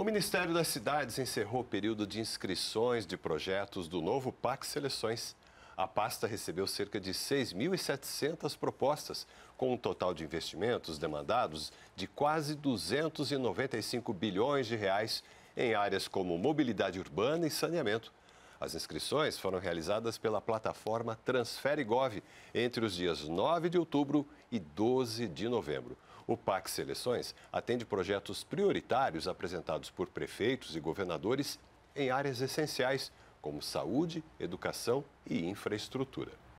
O Ministério das Cidades encerrou o período de inscrições de projetos do novo PAC Seleções. A pasta recebeu cerca de 6.700 propostas, com um total de investimentos demandados de quase 295 bilhões de reais em áreas como mobilidade urbana e saneamento. As inscrições foram realizadas pela plataforma Transfere Gov entre os dias 9 de outubro e 12 de novembro. O PAC Seleções atende projetos prioritários apresentados por prefeitos e governadores em áreas essenciais como saúde, educação e infraestrutura.